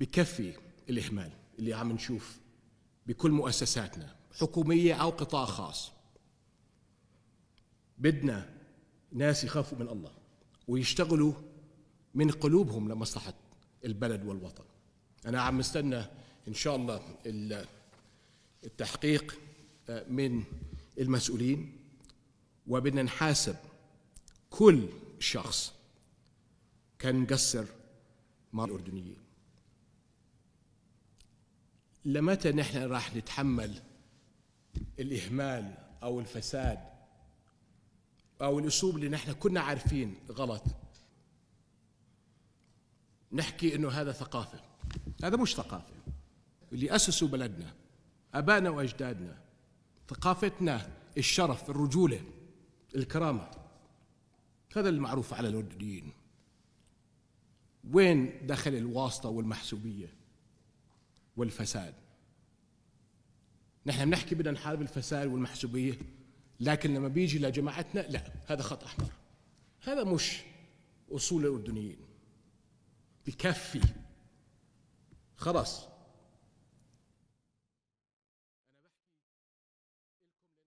بكفي الإهمال اللي عم نشوف بكل مؤسساتنا حكومية أو قطاع خاص بدنا ناس يخافوا من الله ويشتغلوا من قلوبهم لمصلحة البلد والوطن أنا عم استنى إن شاء الله التحقيق آه، من المسؤولين وبدنا نحاسب كل شخص كان مقصر مع الأردنيين لمتى نحن راح نتحمل الإهمال أو الفساد أو الأسلوب اللي نحن كنا عارفين غلط نحكي إنه هذا ثقافة هذا مش ثقافة اللي أسسوا بلدنا أبانا وأجدادنا ثقافتنا الشرف الرجولة الكرامة هذا المعروف على الأردنيين وين دخل الواسطة والمحسوبية والفساد نحن بنحكي بدنا نحارب الفساد والمحسوبيه لكن لما بيجي لجماعتنا لا هذا خط احمر هذا مش اصول الاردنيين بكفي خلاص